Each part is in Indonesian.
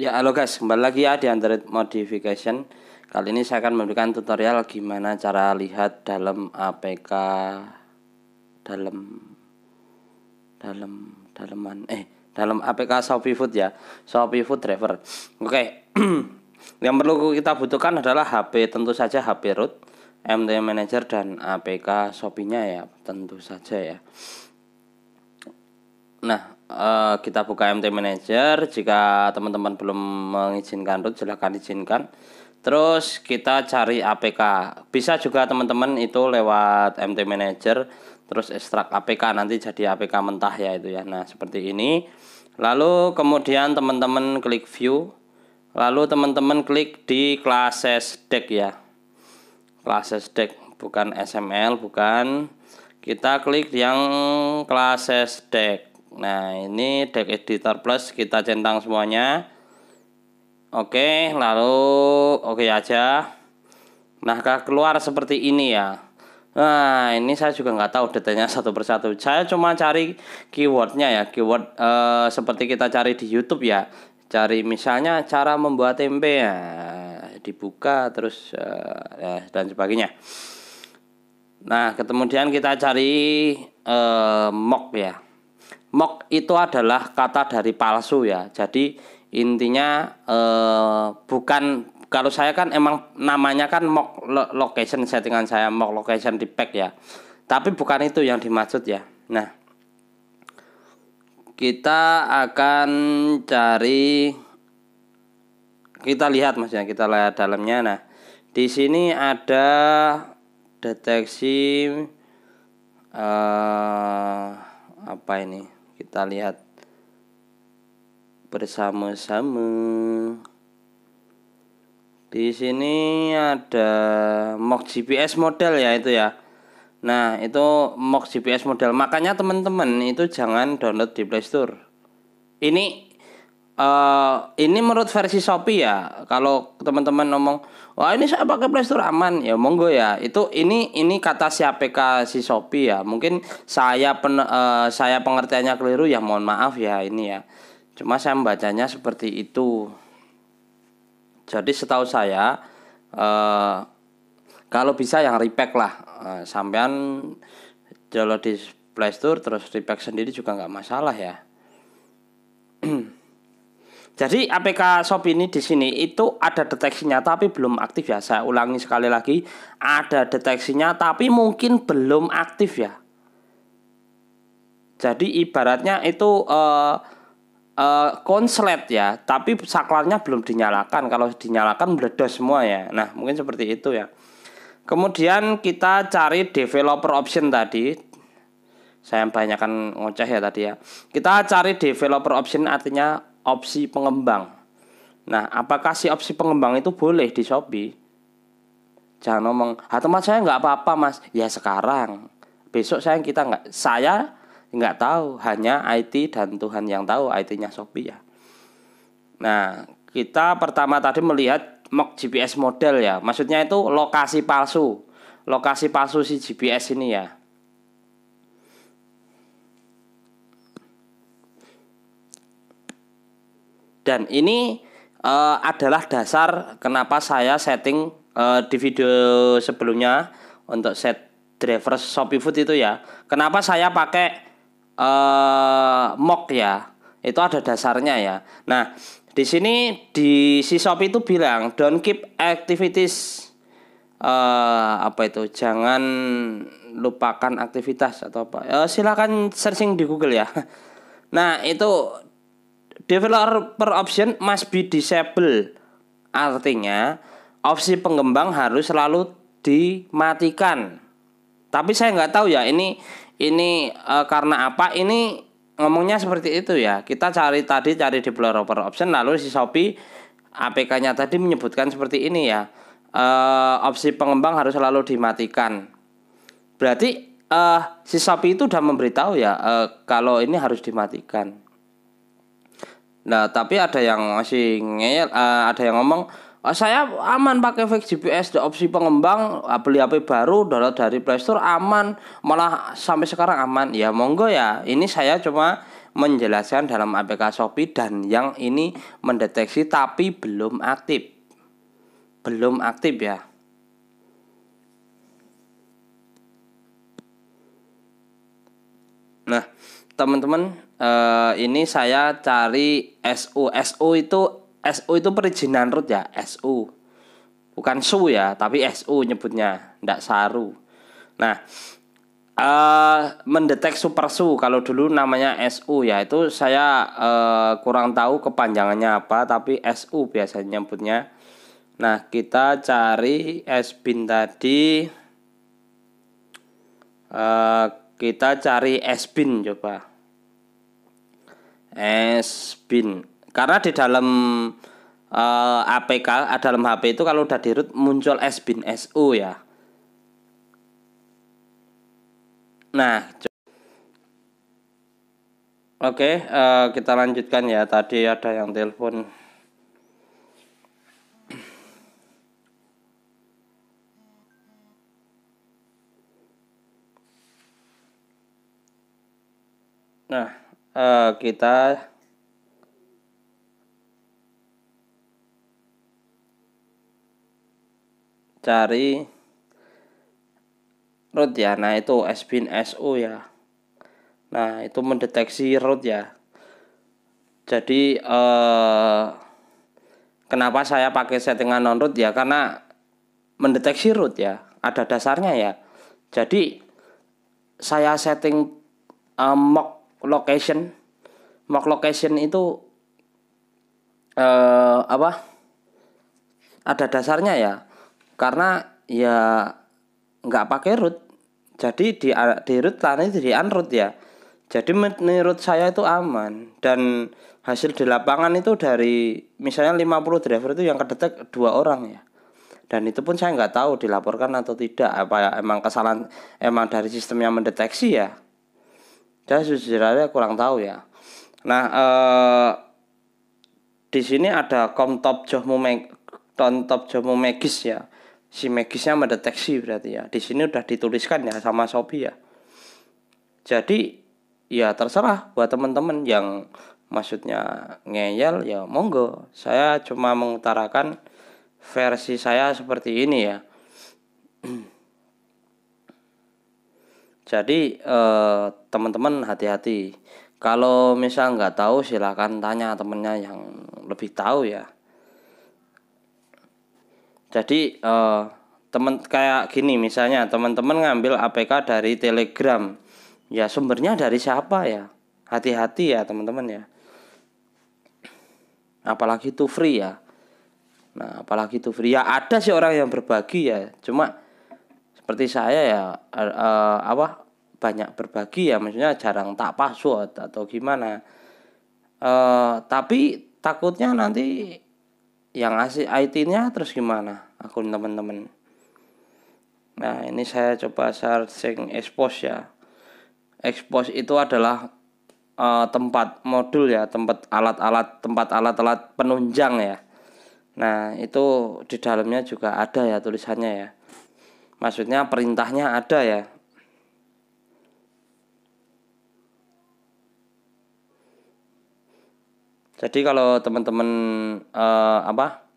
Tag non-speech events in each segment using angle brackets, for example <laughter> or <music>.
Ya halo guys, kembali lagi ya di Android Modification Kali ini saya akan memberikan tutorial gimana cara lihat dalam APK Dalam Dalam Dalaman Eh, dalam APK Shopee Food ya Shopee Food Driver Oke <clears throat> Yang perlu kita butuhkan adalah HP Tentu saja HP root MT Manager dan APK Shopee-nya ya Tentu saja ya Nah uh, kita buka MT Manager. Jika teman-teman belum mengizinkan root, silahkan izinkan. Terus kita cari APK. Bisa juga teman-teman itu lewat MT Manager. Terus ekstrak APK nanti jadi APK mentah ya itu ya. Nah seperti ini. Lalu kemudian teman-teman klik view. Lalu teman-teman klik di classes deck ya. Classes deck bukan SML bukan. Kita klik yang classes deck. Nah, ini deck editor plus kita centang semuanya. Oke, lalu oke aja. Nah, keluar seperti ini ya. Nah, ini saya juga nggak tahu detailnya satu persatu. Saya cuma cari keywordnya ya, keyword eh, seperti kita cari di YouTube ya. Cari misalnya cara membuat tempe ya, dibuka terus eh, eh dan sebagainya. Nah, kemudian kita cari eh, mock ya. Mock itu adalah kata dari palsu ya. Jadi intinya eh, bukan kalau saya kan emang namanya kan mock location settingan saya mock location di pack ya. Tapi bukan itu yang dimaksud ya. Nah, kita akan cari kita lihat Mas ya, kita lihat dalamnya. Nah, di sini ada deteksi eh apa ini? Kita lihat bersama-sama. Di sini ada mock GPS model ya itu ya. Nah, itu mock GPS model. Makanya teman-teman itu jangan download di Playstore Ini uh, ini menurut versi Shopee ya. Kalau teman-teman ngomong, "Wah, ini saya pakai Play Store aman." Ya monggo ya. Itu ini ini kata si APK si Shopee ya. Mungkin saya pen, uh, saya pengertiannya keliru ya, mohon maaf ya ini ya. Cuma saya membacanya seperti itu. Jadi setahu saya uh, kalau bisa yang repack lah. Uh, sampean jalo di Play Store terus repack sendiri juga nggak masalah ya. <clears throat> Jadi APK Shop ini di sini itu ada deteksinya tapi belum aktif ya. Saya ulangi sekali lagi, ada deteksinya tapi mungkin belum aktif ya. Jadi ibaratnya itu uh, uh, konslet ya, tapi saklarnya belum dinyalakan. Kalau dinyalakan meledos semua ya. Nah, mungkin seperti itu ya. Kemudian kita cari developer option tadi. Saya banyakkan ngoceh ya tadi ya. Kita cari developer option artinya opsi pengembang. Nah, apakah si opsi pengembang itu boleh di Shopee? Jangan ngomong, ah teman saya nggak apa-apa mas. Ya sekarang, besok saya kita nggak, saya nggak tahu. Hanya IT dan Tuhan yang tahu IT-nya Shopee ya. Nah, kita pertama tadi melihat mock GPS model ya. Maksudnya itu lokasi palsu. Lokasi palsu si GPS ini ya. Dan ini uh, adalah dasar kenapa saya setting uh, di video sebelumnya untuk set driver Shopee Food itu ya. Kenapa saya pakai uh, mock ya? Itu ada dasarnya ya. Nah, di sini di si Shopee itu bilang don't keep activities uh, apa itu? Jangan lupakan aktivitas atau apa. Uh, silakan searching di Google ya. <laughs> Nah, itu Developer option must be disable. Artinya, opsi pengembang harus selalu dimatikan. Tapi saya nggak tahu ya ini ini e, karena apa ini ngomongnya seperti itu ya. Kita cari tadi cari developer option lalu si Shopee APK-nya tadi menyebutkan seperti ini ya. E, opsi pengembang harus selalu dimatikan. Berarti uh, si Shopee itu udah memberitahu ya uh, kalau ini harus dimatikan. Nah, tapi ada yang masih ngeyel, uh, ada yang ngomong oh, saya aman pakai fake GPS di opsi pengembang ah, beli HP baru download dari Play Store aman malah sampai sekarang aman ya monggo ya ini saya cuma menjelaskan dalam APK Shopee dan yang ini mendeteksi tapi belum aktif belum aktif ya nah teman-teman uh, ini saya cari SU. SU itu SU itu perizinan root ya, SU. Bukan SU ya, tapi SU nyebutnya, ndak saru. Nah, uh, mendetek super SU kalau dulu namanya SU ya, itu saya uh, kurang tahu kepanjangannya apa, tapi SU biasanya nyebutnya. Nah, kita cari S bin tadi uh, kita cari S bin coba. S bin. Karena di dalam uh, eh, APK eh, dalam HP itu kalau udah di root muncul S bin SU ya. Nah, Oke, okay, uh, eh, kita lanjutkan ya. Tadi ada yang telepon. Nah, Eh, kita cari root ya nah itu sbin su ya nah itu mendeteksi root ya jadi eh, kenapa saya pakai settingan non root ya karena mendeteksi root ya ada dasarnya ya jadi saya setting eh, mock location mock location itu eh, apa ada dasarnya ya karena ya nggak pakai root jadi di di root tani jadi di unroot ya jadi menurut saya itu aman dan hasil di lapangan itu dari misalnya 50 driver itu yang kedetek dua orang ya dan itu pun saya nggak tahu dilaporkan atau tidak apa ya, emang kesalahan emang dari sistem yang mendeteksi ya saya sejujurnya kurang tahu ya nah eh, di sini ada komtop johmu meg kontop johmu megis ya si Magisnya mendeteksi berarti ya. Di sini udah dituliskan ya sama Shopee ya. Jadi ya terserah buat teman-teman yang maksudnya ngeyel ya monggo. Saya cuma mengutarakan versi saya seperti ini ya. <clears throat> Jadi eh, teman-teman hati-hati. Kalau misal nggak tahu silahkan tanya temennya yang lebih tahu ya. Jadi eh, temen kayak gini misalnya teman-teman ngambil APK dari Telegram, ya sumbernya dari siapa ya? Hati-hati ya teman-teman ya. Apalagi itu free ya. Nah apalagi itu free ya ada sih orang yang berbagi ya. Cuma seperti saya ya uh, uh, apa banyak berbagi ya maksudnya jarang tak password atau gimana uh, tapi takutnya nanti yang ngasih IT-nya terus gimana akun teman-teman nah ini saya coba searching expose ya expose itu adalah uh, tempat modul ya, tempat alat-alat, tempat alat-alat penunjang ya. Nah, itu di dalamnya juga ada ya tulisannya ya maksudnya perintahnya ada ya jadi kalau teman-teman eh, apa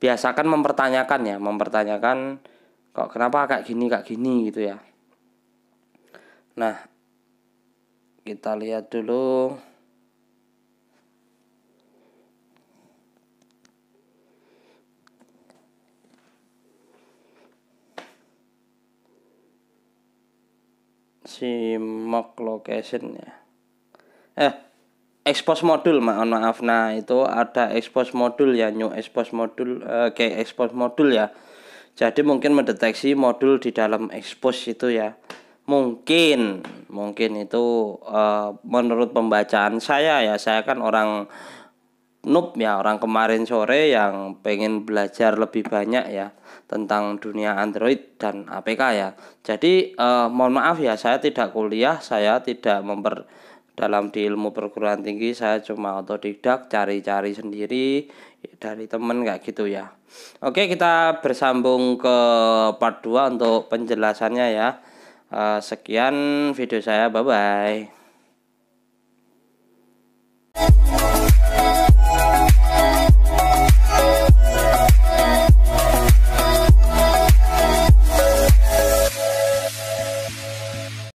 biasakan mempertanyakan ya mempertanyakan kok kenapa kayak gini kayak gini gitu ya nah kita lihat dulu simak location ya eh expose modul maaf oh, maaf nah itu ada expose modul ya new expose modul oke eh, okay, expose modul ya jadi mungkin mendeteksi modul di dalam expose itu ya mungkin mungkin itu uh, menurut pembacaan saya ya saya kan orang noob ya orang kemarin sore yang pengen belajar lebih banyak ya tentang dunia Android dan APK ya. Jadi eh, mohon maaf ya saya tidak kuliah, saya tidak memper dalam di ilmu perguruan tinggi saya cuma otodidak cari-cari sendiri dari temen kayak gitu ya oke kita bersambung ke part 2 untuk penjelasannya ya eh, sekian video saya bye bye